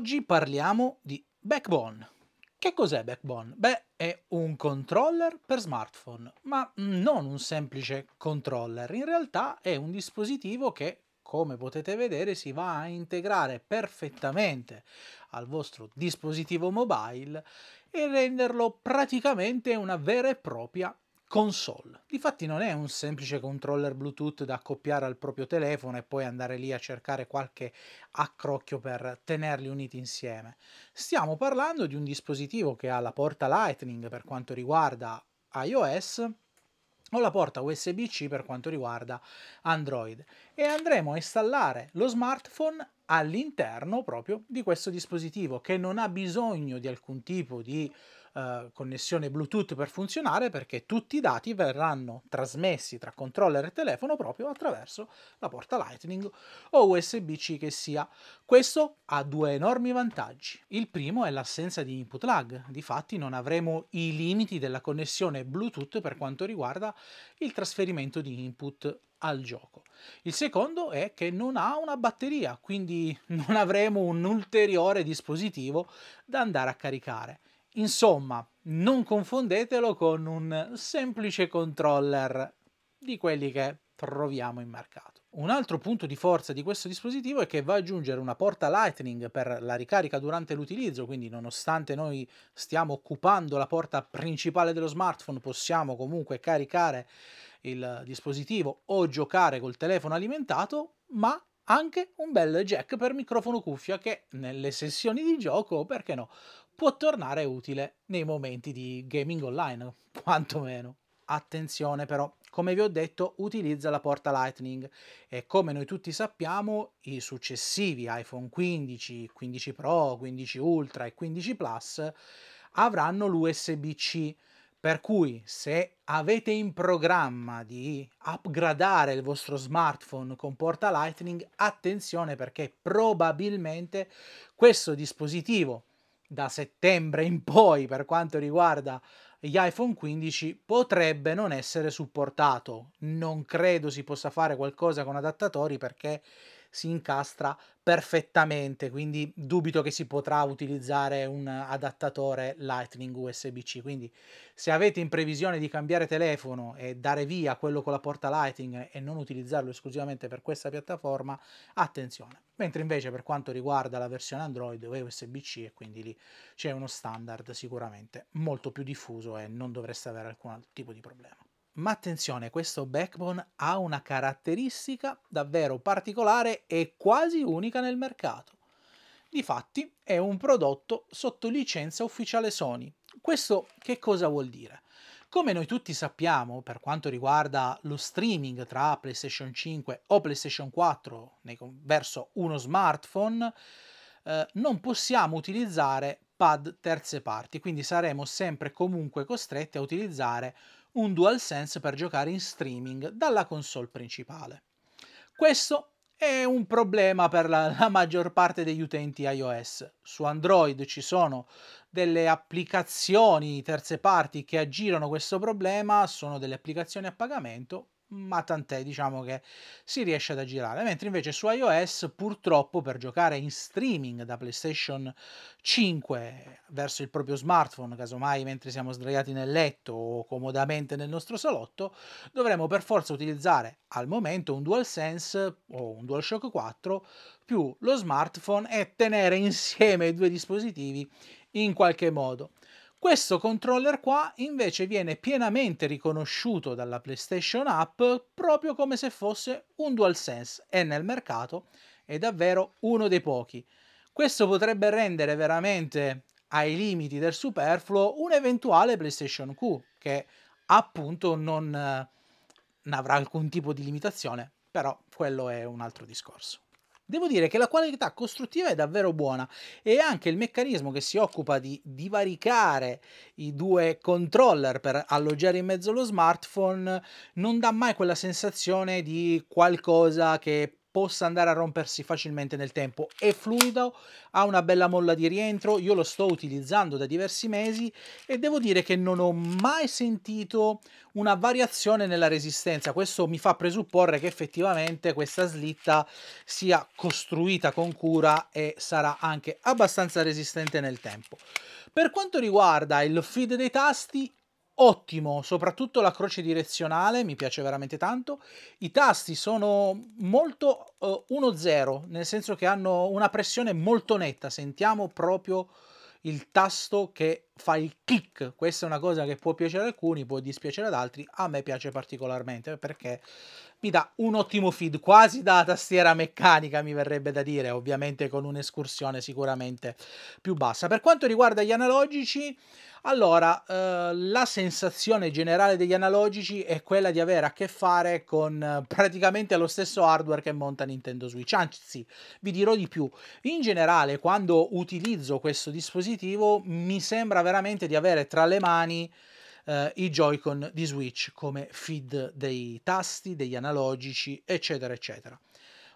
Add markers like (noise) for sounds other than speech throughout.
Oggi parliamo di Backbone. Che cos'è Backbone? Beh, è un controller per smartphone, ma non un semplice controller. In realtà è un dispositivo che, come potete vedere, si va a integrare perfettamente al vostro dispositivo mobile e renderlo praticamente una vera e propria console. Difatti non è un semplice controller Bluetooth da accoppiare al proprio telefono e poi andare lì a cercare qualche accrocchio per tenerli uniti insieme. Stiamo parlando di un dispositivo che ha la porta Lightning per quanto riguarda iOS o la porta USB-C per quanto riguarda Android e andremo a installare lo smartphone all'interno proprio di questo dispositivo che non ha bisogno di alcun tipo di eh, connessione Bluetooth per funzionare perché tutti i dati verranno trasmessi tra controller e telefono proprio attraverso la porta Lightning o USB-C che sia. Questo ha due enormi vantaggi. Il primo è l'assenza di input lag, difatti non avremo i limiti della connessione Bluetooth per quanto riguarda il trasferimento di input al gioco. Il secondo è che non ha una batteria, quindi (laughs) non avremo un ulteriore dispositivo da andare a caricare. Insomma, non confondetelo con un semplice controller di quelli che troviamo in mercato. Un altro punto di forza di questo dispositivo è che va ad aggiungere una porta Lightning per la ricarica durante l'utilizzo, quindi nonostante noi stiamo occupando la porta principale dello smartphone, possiamo comunque caricare il dispositivo o giocare col telefono alimentato, ma anche un bel jack per microfono cuffia che nelle sessioni di gioco, perché no, può tornare utile nei momenti di gaming online, (laughs) quantomeno. Attenzione però, come vi ho detto utilizza la porta Lightning e come noi tutti sappiamo i successivi iPhone 15, 15 Pro, 15 Ultra e 15 Plus avranno l'USB-C per cui se avete in programma di upgradare il vostro smartphone con porta Lightning, attenzione perché probabilmente questo dispositivo da settembre in poi per quanto riguarda gli iPhone 15 potrebbe non essere supportato. Non credo si possa fare qualcosa con adattatori perché si incastra perfettamente, quindi dubito che si potrà utilizzare un adattatore Lightning USB-C. Quindi se avete in previsione di cambiare telefono e dare via quello con la porta Lightning e non utilizzarlo esclusivamente per questa piattaforma, attenzione. Mentre invece per quanto riguarda la versione Android è USB-C e quindi lì c'è uno standard sicuramente molto più diffuso e non dovreste avere alcun tipo di problema. Ma attenzione, questo backbone ha una caratteristica davvero particolare e quasi unica nel mercato. Difatti è un prodotto sotto licenza ufficiale Sony. Questo che cosa vuol dire? Come noi tutti sappiamo, per quanto riguarda lo streaming tra PlayStation 5 o PlayStation 4 verso uno smartphone, eh, non possiamo utilizzare pad terze parti, quindi saremo sempre comunque costretti a utilizzare un DualSense per giocare in streaming dalla console principale. Questo è un problema per la, la maggior parte degli utenti iOS. Su Android ci sono delle applicazioni terze parti che aggirano questo problema, sono delle applicazioni a pagamento, ma tant'è, diciamo che si riesce ad aggirare. Mentre invece su iOS, purtroppo, per giocare in streaming da PlayStation 5 verso il proprio smartphone, casomai mentre siamo sdraiati nel letto o comodamente nel nostro salotto, dovremo per forza utilizzare al momento un DualSense o un DualShock 4 più lo smartphone e tenere insieme i due dispositivi in qualche modo. Questo controller qua invece viene pienamente riconosciuto dalla PlayStation App proprio come se fosse un DualSense e nel mercato è davvero uno dei pochi. Questo potrebbe rendere veramente ai limiti del superfluo un eventuale PlayStation Q che appunto non, eh, non avrà alcun tipo di limitazione, però quello è un altro discorso. Devo dire che la qualità costruttiva è davvero buona e anche il meccanismo che si occupa di divaricare i due controller per alloggiare in mezzo allo smartphone non dà mai quella sensazione di qualcosa che possa andare a rompersi facilmente nel tempo. È fluido, ha una bella molla di rientro, io lo sto utilizzando da diversi mesi e devo dire che non ho mai sentito una variazione nella resistenza. Questo mi fa presupporre che effettivamente questa slitta sia costruita con cura e sarà anche abbastanza resistente nel tempo. Per quanto riguarda il feed dei tasti, ottimo, soprattutto la croce direzionale mi piace veramente tanto. I tasti sono molto eh, 1-0, nel senso che hanno una pressione molto netta, sentiamo proprio il tasto che fa il click. Questa è una cosa che può piacere a alcuni, può dispiacere ad altri, a me piace particolarmente perché mi dà un ottimo feed, quasi da tastiera meccanica mi verrebbe da dire, ovviamente con un'escursione sicuramente più bassa. Per quanto riguarda gli analogici, allora, eh, la sensazione generale degli analogici è quella di avere a che fare con eh, praticamente lo stesso hardware che monta Nintendo Switch, anzi vi dirò di più, in generale quando utilizzo questo dispositivo mi sembra veramente di avere tra le mani eh, i Joy-Con di Switch come feed dei tasti, degli analogici, eccetera, eccetera.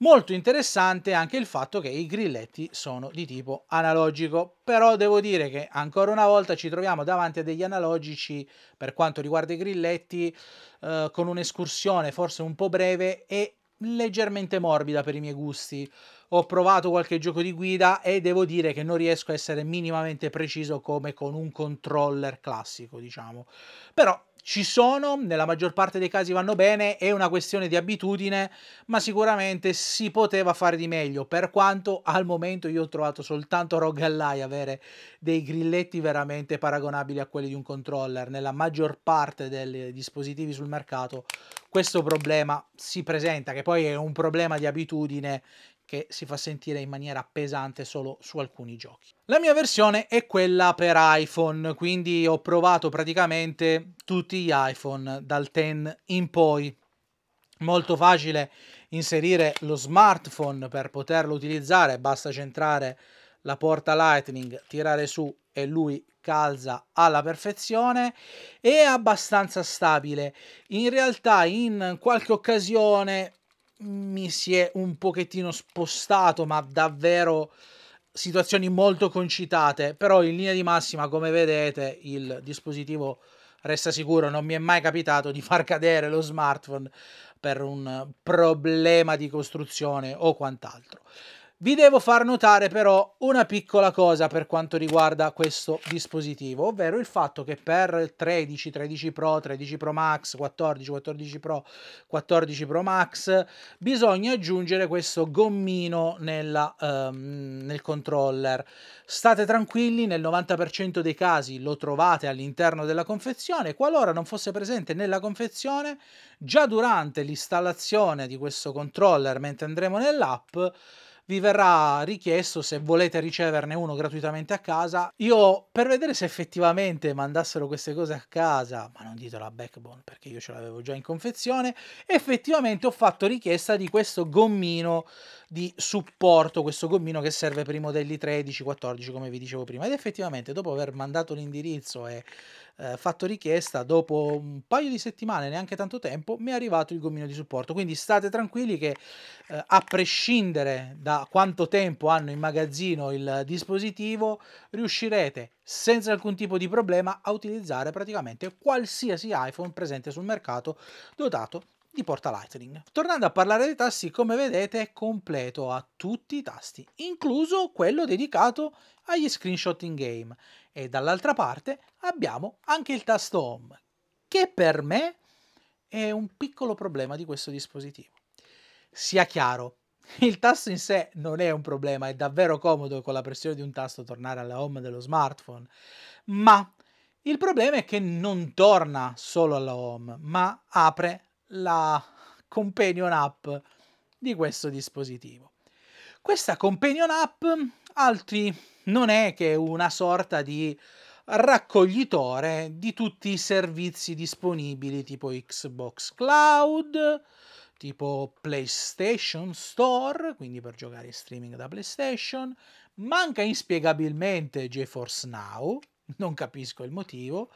Molto interessante anche il fatto che i grilletti sono di tipo analogico, però devo dire che ancora una volta ci troviamo davanti a degli analogici per quanto riguarda i grilletti eh, con un'escursione forse un po' breve e leggermente morbida per i miei gusti. Ho provato qualche gioco di guida e devo dire che non riesco a essere minimamente preciso come con un controller classico, diciamo. Però ci sono, nella maggior parte dei casi vanno bene, è una questione di abitudine, ma sicuramente si poteva fare di meglio, per quanto al momento io ho trovato soltanto Rogue Ally avere dei grilletti veramente paragonabili a quelli di un controller. Nella maggior parte dei dispositivi sul mercato questo problema si presenta, che poi è un problema di abitudine che si fa sentire in maniera pesante solo su alcuni giochi. La mia versione è quella per iPhone, quindi ho provato praticamente tutti gli iPhone dal 10 in poi. Molto facile inserire lo smartphone per poterlo utilizzare, basta centrare la porta Lightning, tirare su e lui calza alla perfezione è abbastanza stabile in realtà in qualche occasione mi si è un pochettino spostato, ma davvero situazioni molto concitate. Però in linea di massima, come vedete, il dispositivo resta sicuro, non mi è mai capitato di far cadere lo smartphone per un problema di costruzione o quant'altro. Vi devo far notare però una piccola cosa per quanto riguarda questo dispositivo, ovvero il fatto che per 13, 13 Pro, 13 Pro Max, 14, 14 Pro, 14 Pro Max bisogna aggiungere questo gommino nella, um, nel controller. State tranquilli, nel 90% dei casi lo trovate all'interno della confezione, qualora non fosse presente nella confezione, già durante l'installazione di questo controller mentre andremo nell'app, vi verrà richiesto se volete riceverne uno gratuitamente a casa. Io per vedere se effettivamente mandassero queste cose a casa, ma non ditelo a Backbone perché io ce l'avevo già in confezione, effettivamente ho fatto richiesta di questo gommino di supporto, questo gommino che serve per i modelli 13, 14 come vi dicevo prima ed effettivamente dopo aver mandato l'indirizzo e eh, fatto richiesta, dopo un paio di settimane, neanche tanto tempo, mi è arrivato il gommino di supporto. Quindi state tranquilli che eh, a prescindere da quanto tempo hanno in magazzino il dispositivo, riuscirete senza alcun tipo di problema a utilizzare praticamente qualsiasi iPhone presente sul mercato dotato di porta Lightning. Tornando a parlare dei tasti, come vedete è completo a tutti i tasti, incluso quello dedicato agli screenshot in game. E dall'altra parte abbiamo anche il tasto Home, che per me è un piccolo problema di questo dispositivo. Sia chiaro, il tasto in sé non è un problema, è davvero comodo con la pressione di un tasto tornare alla home dello smartphone, ma il problema è che non torna solo alla home, ma apre la companion app di questo dispositivo. Questa companion app altri non è che una sorta di raccoglitore di tutti i servizi disponibili tipo Xbox Cloud, tipo PlayStation Store, quindi per giocare in streaming da PlayStation, manca inspiegabilmente GeForce Now, non capisco il motivo,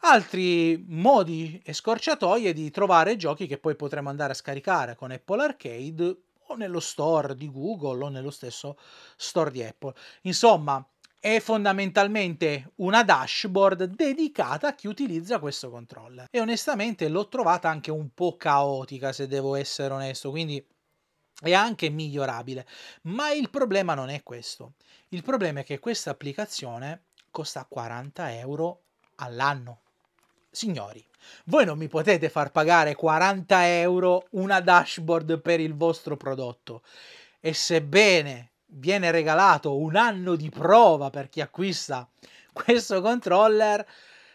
altri modi e scorciatoie di trovare giochi che poi potremo andare a scaricare con Apple Arcade o nello store di Google o nello stesso store di Apple. Insomma, è fondamentalmente una dashboard dedicata a chi utilizza questo controller. E onestamente l'ho trovata anche un po' caotica, se devo essere onesto, quindi è anche migliorabile. Ma il problema non è questo. Il problema è che questa applicazione costa 40 euro all'anno. Signori, voi non mi potete far pagare 40 euro una dashboard per il vostro prodotto. E sebbene viene regalato un anno di prova per chi acquista questo controller,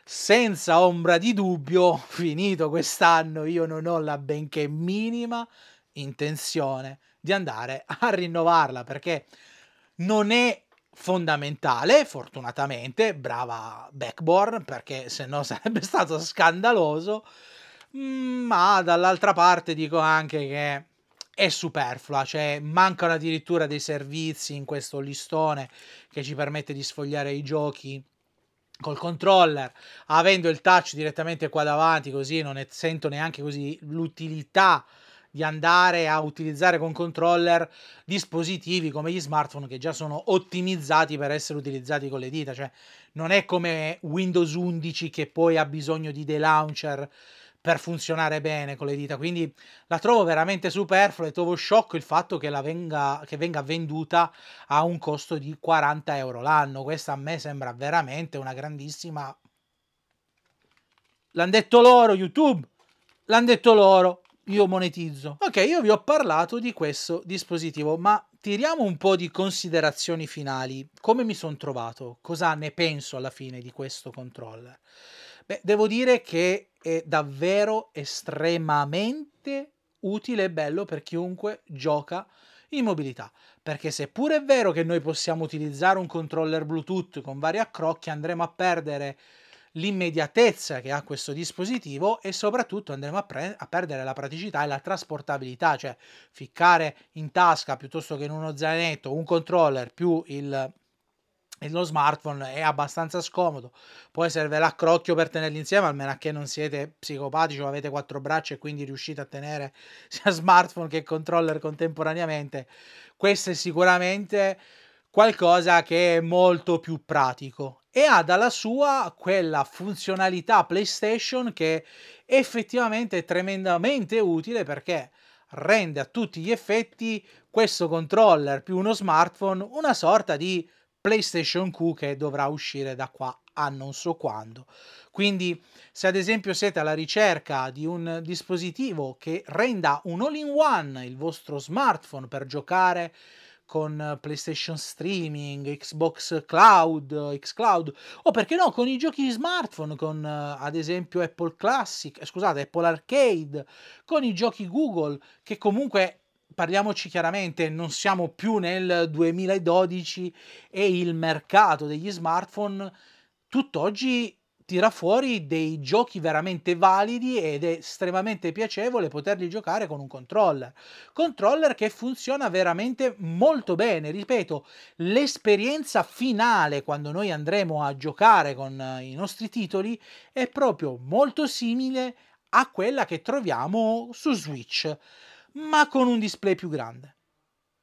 senza ombra di dubbio, finito quest'anno, io non ho la benché minima intenzione di andare a rinnovarla perché non è fondamentale, fortunatamente, brava Backborn, perché se no (laughs) sarebbe stato scandaloso, mm, ma dall'altra parte dico anche che è superflua, cioè mancano addirittura dei servizi in questo listone che ci permette di sfogliare i giochi col controller, avendo il touch direttamente qua davanti, così non ne sento neanche così l'utilità di andare a utilizzare con controller dispositivi come gli smartphone che già sono ottimizzati per essere utilizzati con le dita, cioè non è come Windows 11 che poi ha bisogno di dei launcher per funzionare bene con le dita, quindi la trovo veramente superflua e trovo sciocco il fatto che, la venga, che venga venduta a un costo di 40 euro l'anno, questa a me sembra veramente una grandissima... L'hanno detto loro YouTube, l'hanno detto loro, io monetizzo. Ok, io vi ho parlato di questo dispositivo, ma tiriamo un po' di considerazioni finali. Come mi sono trovato? Cosa ne penso alla fine di questo controller? Beh, devo dire che è davvero estremamente utile e bello per chiunque gioca in mobilità. Perché seppur è vero che noi possiamo utilizzare un controller Bluetooth con vari accrocchi, andremo a perdere l'immediatezza che ha questo dispositivo e soprattutto andremo a, a, perdere la praticità e la trasportabilità, cioè ficcare in tasca piuttosto che in uno zainetto un controller più il, lo smartphone è abbastanza scomodo. Poi servirà a crocchio per tenerli insieme, almeno a che non siete psicopatici o avete quattro braccia e quindi riuscite a tenere (laughs) sia smartphone che controller contemporaneamente. Questo è sicuramente qualcosa che è molto più pratico e ha dalla sua quella funzionalità PlayStation che effettivamente è tremendamente utile perché rende a tutti gli effetti questo controller più uno smartphone una sorta di PlayStation Q che dovrà uscire da qua a non so quando. Quindi se ad esempio siete alla ricerca di un dispositivo che renda un all-in-one il vostro smartphone per giocare con PlayStation Streaming, Xbox Cloud, Xcloud o perché no con i giochi smartphone, con eh, ad esempio Apple Classic, eh, scusate, Apple Arcade, con i giochi Google che comunque parliamoci chiaramente, non siamo più nel 2012 e il mercato degli smartphone tutt'oggi tira fuori dei giochi veramente validi ed è estremamente piacevole poterli giocare con un controller. Controller che funziona veramente molto bene, ripeto, l'esperienza finale quando noi andremo a giocare con eh, i nostri titoli è proprio molto simile a quella che troviamo su Switch, ma con un display più grande.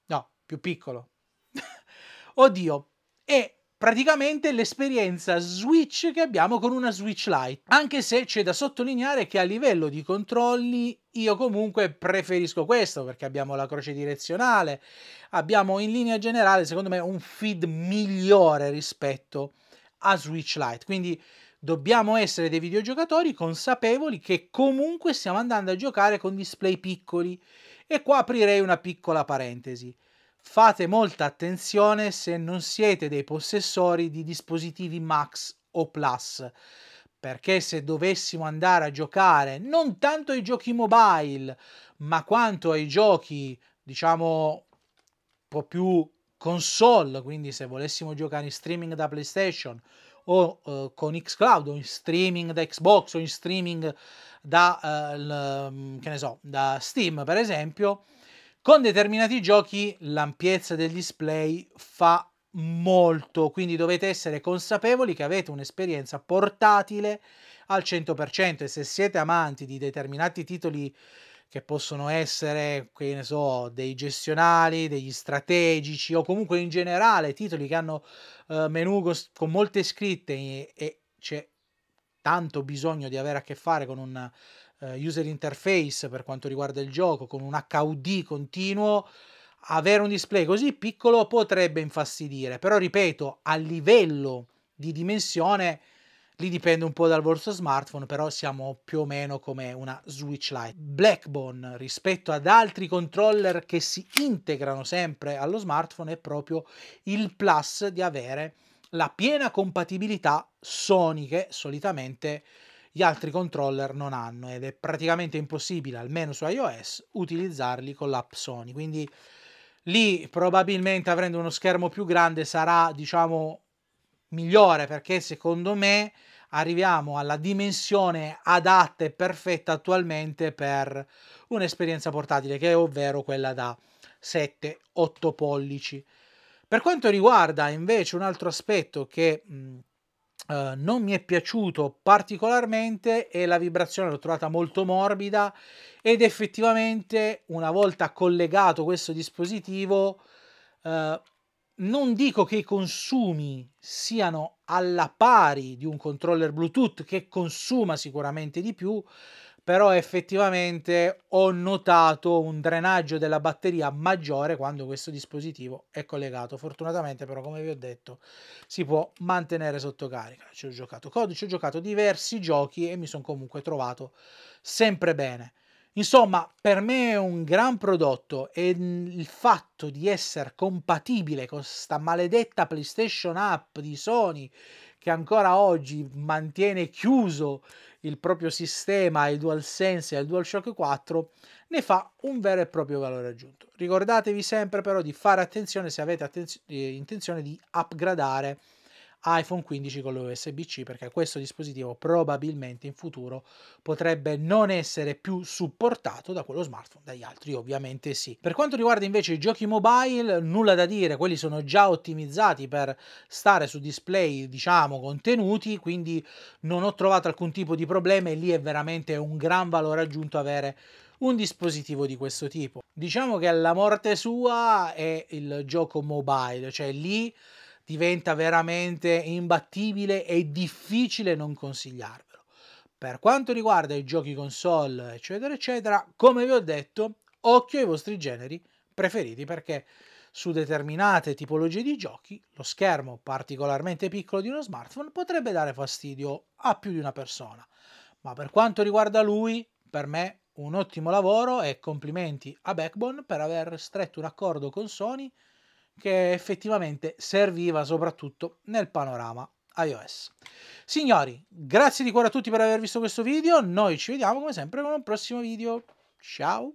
No, più piccolo. (laughs) Oddio, e praticamente l'esperienza Switch che abbiamo con una Switch Lite, anche se c'è da sottolineare che a livello di controlli io comunque preferisco questo perché abbiamo la croce direzionale, abbiamo in linea generale secondo me un feed migliore rispetto a Switch Lite, quindi dobbiamo essere dei videogiocatori consapevoli che comunque stiamo andando a giocare con display piccoli e qua aprirei una piccola parentesi. Fate molta attenzione se non siete dei possessori di dispositivi Max o Plus, perché se dovessimo andare a giocare non tanto ai giochi mobile, ma quanto ai giochi, diciamo, un po' più console, quindi se volessimo giocare in streaming da PlayStation o eh, con xCloud o in streaming da Xbox o in streaming da, eh, l, mm, che ne so, da Steam per esempio, con determinati giochi l'ampiezza del display fa molto, quindi dovete essere consapevoli che avete un'esperienza portatile al 100% e se siete amanti di determinati titoli che possono essere, che ne so, dei gestionali, degli strategici o comunque in generale titoli che hanno uh, menu con molte scritte e, e c'è tanto bisogno di avere a che fare con un eh, user interface per quanto riguarda il gioco, con un HUD continuo, avere un display così piccolo potrebbe infastidire, però ripeto, a livello di dimensione lì dipende un po' dal vostro smartphone, però siamo più o meno come una Switch Lite. Blackbone rispetto ad altri controller che si integrano sempre allo smartphone è proprio il plus di avere la piena compatibilità Sony che solitamente eh, gli altri controller non hanno ed è praticamente impossibile, almeno su iOS, utilizzarli con l'app Sony. Quindi lì probabilmente avendo uno schermo più grande sarà, diciamo, migliore perché secondo me arriviamo alla dimensione adatta e perfetta attualmente per un'esperienza portatile, che è ovvero quella da 7-8 pollici. Per quanto riguarda invece un altro aspetto che mh, eh, non mi è piaciuto particolarmente e la vibrazione l'ho trovata molto morbida ed effettivamente una volta collegato questo dispositivo uh, non dico che i consumi siano alla pari di un controller Bluetooth che consuma sicuramente di più, però effettivamente ho notato un drenaggio della batteria maggiore quando questo dispositivo è collegato. Fortunatamente però, come vi ho detto, si può mantenere sotto carica. Ci ho giocato codice, ho giocato diversi giochi e mi sono comunque trovato sempre bene. Insomma, per me è un gran prodotto e il fatto di essere compatibile con questa maledetta PlayStation App di Sony che ancora oggi mantiene chiuso il proprio sistema, il DualSense e il DualShock 4, ne fa un vero e proprio valore aggiunto. Ricordatevi sempre però di fare attenzione se avete attenz eh, intenzione di upgradare iPhone 15 con l'USB-C perché questo dispositivo probabilmente in futuro potrebbe non essere più supportato da quello smartphone, dagli altri ovviamente sì. Per quanto riguarda invece i giochi mobile, nulla da dire, quelli sono già ottimizzati per stare su display diciamo contenuti, quindi non ho trovato alcun tipo di problema e lì è veramente un gran valore aggiunto avere un dispositivo di questo tipo. Diciamo che alla morte sua è il gioco mobile, cioè lì diventa veramente imbattibile e difficile non consigliarvelo. Per quanto riguarda i giochi console, eccetera, eccetera, come vi ho detto, occhio ai vostri generi preferiti perché su determinate tipologie di giochi lo schermo particolarmente piccolo di uno smartphone potrebbe dare fastidio a più di una persona. Ma per quanto riguarda lui, per me un ottimo lavoro e complimenti a Backbone per aver stretto un accordo con Sony che effettivamente serviva soprattutto nel panorama iOS. Signori, grazie di cuore a tutti per aver visto questo video, noi ci vediamo come sempre con un prossimo video, ciao!